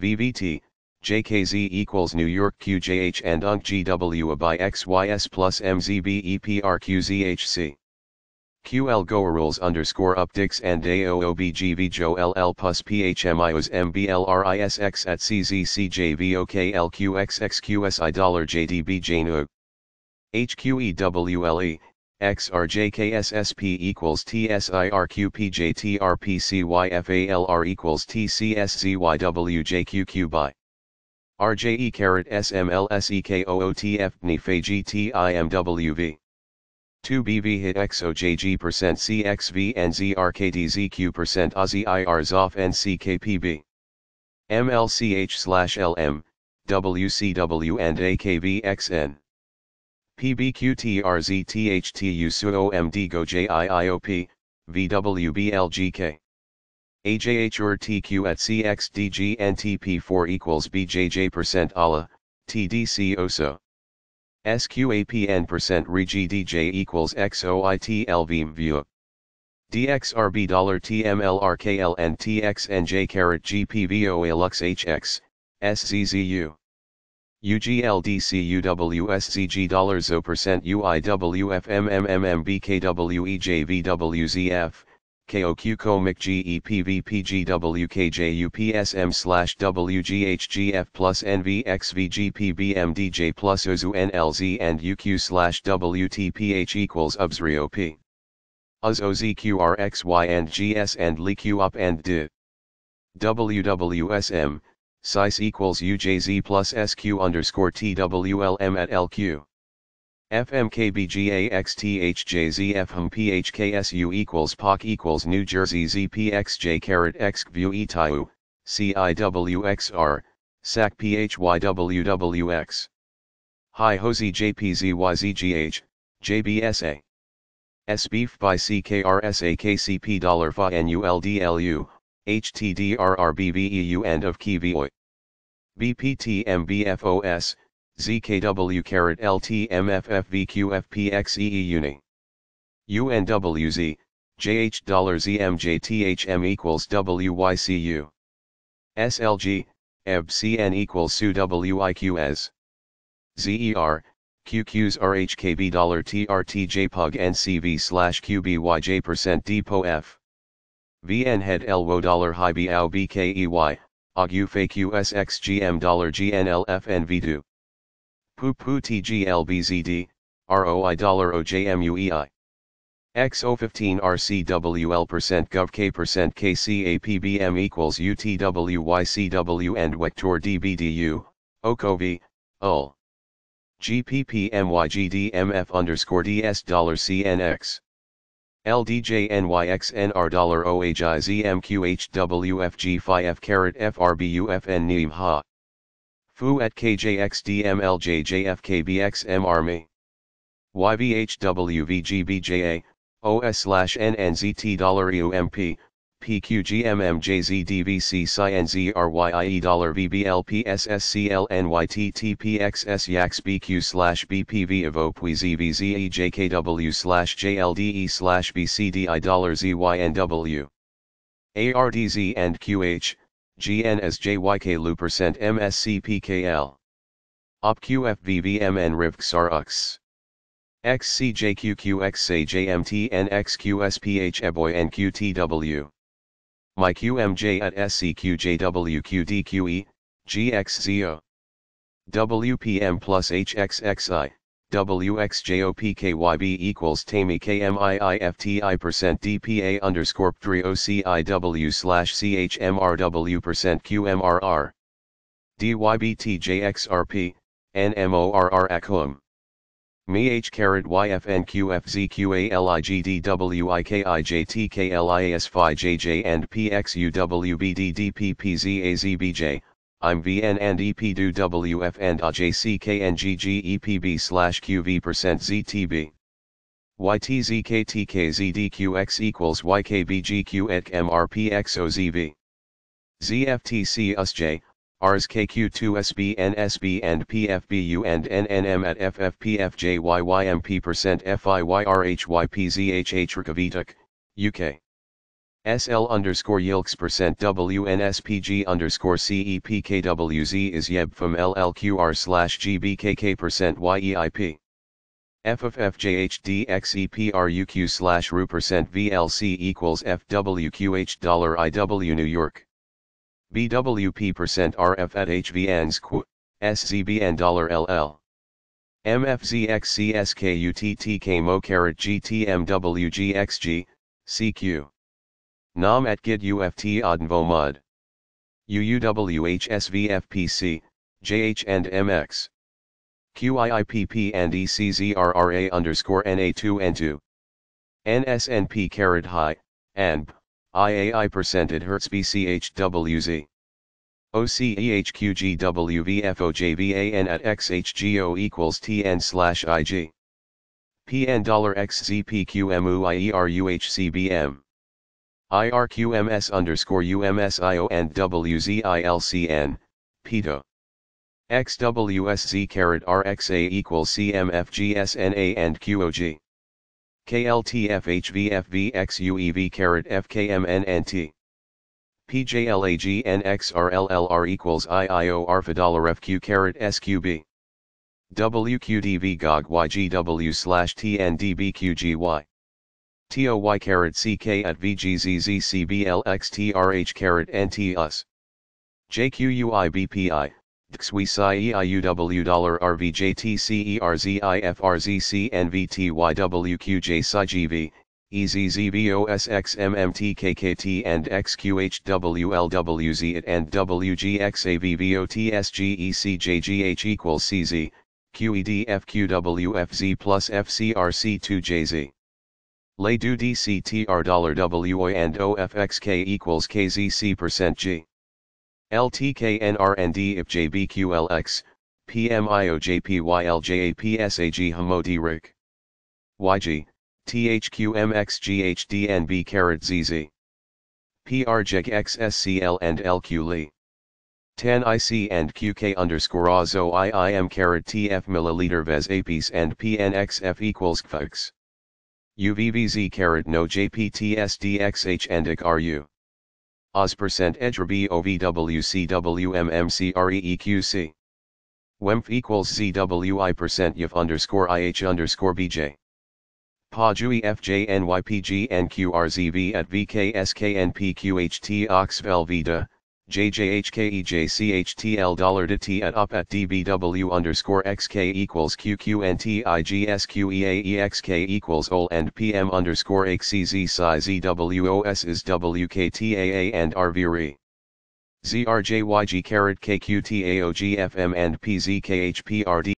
VVT, JKZ equals New York QJH and UNC GW by XYS plus MZB EPRQZHC. QL Goa rules underscore updates and AOOBGV LL plus PHMIOs MBLRISX at CZCJVOKLQXXQSI dollar JDB HQEWLE, XRJKSSP equals TSIRQPJTRPCYFALR equals TCSZYWJQQ by RJE CARROT SMLSEKOOTF GTIMWV 2BV hit XOJG percent C X V N Z R K D Z Q percent A Z I R Z OFF N C K P B M L C H slash L M W C W and AKVXN PBQTRZTHTUSUOMD GOJIIOP, VWBLGK. AJHURTQ at CXDGNTP4 equals BJJ percent ALA, TDC OSO. SQAPN percent RegDJ equals XOITLV DXRB dollar TMLRKL and TXNJ carat GPVOA LUX HX, SZZU. UGLDCUWSCG $0% UIWFMMMMBKWEJVWZF, KOQCOMICGEPVPGWKJUPSM slash WGHGF plus NVXVGPBMDJ plus OZUNLZ and UQ slash WTPH equals UBSRIOP. UZOZQRXY and GS and LEQ up and D. WWSM, size equals UJZ plus SQ underscore TWLM at LQ. FMKBGAXTHJZFHMPHKSU equals POC equals New Jersey ZPXJ carat XVU ETIU, CIWXR, SAC PHYWWX. Hi Hosey JPZYZGH, JBSA. SBF by CKRSAKCP dollar FA NULDLU, HTDRRBVEU and of KVOI. BPTMBFOS, ZKW carat LTMFFVQFPXEE uni. UNWZ, JH equals WYCU. SLG, EBCN equals SU WIQS. ZER, QQs RHKB dollar NCV slash QBYJ percent VN head LWO dollar HI BAO BKEY dollar $GNLFNV2. Poo TGLBZD, ROI $OJMUEI. XO15RCWL percent GovK percent KCAPBM equals UTWYCW and Vector DBDU, OCOV, UL. GPPMYGDMF underscore DS dollar CNX. LDJNYXNR dollar OHIZMQHWFG phi F carat FRBUFN Neem Ha. Fu at KJXDMLJJFKBXMR Me. YBHWVGBJA, OS slash NNZT dollar U M P PQGMMJZDVC CyanZRYIE dollar VBLPSSCLNYTTPXS YAX BQ slash BPV slash JLDE slash BCDI dollar ZYNW ARDZ and QH GNSJYK LU percent MSCPKL OPQFVVMN RIVXRUX EBOY and my QMJ at SCQJWQDQE, GXZO. WPM plus HXXI, WXJOPKYB equals TAMI KMIIFTI percent DPA underscore three O C I W slash CHMRW percent QMRR. DYBTJXRP, NMORR me H carrot YFNQFZQALIGDWIKIJTKLIASFIJJ and PXUWBDDPPZAZBJ, am VN and EPDUWF and AJCKNGGEPB slash QV percent Z T B Y T Z K T K Z D Q X equals YKBGQ rskq 2 sbnsb and PFBU and NNM at FFPFJYYMP percent FIYRHYPZHH UK. SL underscore Yilks percent WNSPG underscore CEPKWZ is YEB from LLQR slash GBKK percent YEIP. FFFJHDXEPRUQ slash RU percent VLC equals FWQH dollar IW New York. BWP percent RF at HVNs qu, SZBN dollar LL. MFZXCSKUTTK mo carat GTMWGXG, CQ. Nam at GID UFT Odenvo MUD. UUWHSVFPC, JH and MX. QIIPP and ECZRRA underscore NA2N2. NSNP carat high, ANB. IAI percented Hertz BCHWZ. OCEHQGWVFOJVAN at XHGO equals TN slash IG. PN dollar XZPQMUIERUHCBM. IRQMS underscore UMSIO and WZILCN, PETA. XWSZ carat RXA equals CMFGSNA and QOG. KLTFHVFVXUEV carat FKMNNT. PJLAGNXRLLR equals IIOR FQ carat SQB. WQDV GOG YGW slash TNDBQGY. TOY carat CK at VGZZCBLXTRH carat NTUS. JQUIBPI, EIUW dollar RVJTCERZIFRZCNVTYWQJCIGV, EZZVOSXMMTKKT and XQHWLWZ and WGXAVVOTSGECJGH equals CZ, QEDFQWFZ plus FCRC2JZ. Lay do DCTR dollar WI and OFXK equals KZC percent G. LTKNRND if PMIOJPYLJAPSAG homoderic. YG, THQMXGHDNB carat ZZ. PRJEG XSCL and LQLE. Tan IC and QK underscore OZO IIM carat TF milliliter VES and PNXF equals UVVZ carat no JPTSDXH and RU. Os percent edger bovwcwmmcreeqc. Wemf equals cwi percent yf underscore ih underscore bj. Pajui FJNYPGNQRZV at VKSKNPQHT Ox Vida, JJHKEJCHTL dollar T at up at DBW underscore XK equals QQNTIGSQEAEXK equals OL and PM underscore XCZ size EWOS is WKTAA and RVRE. ZRJYG carrot KQTAOGFM and PZKHPRD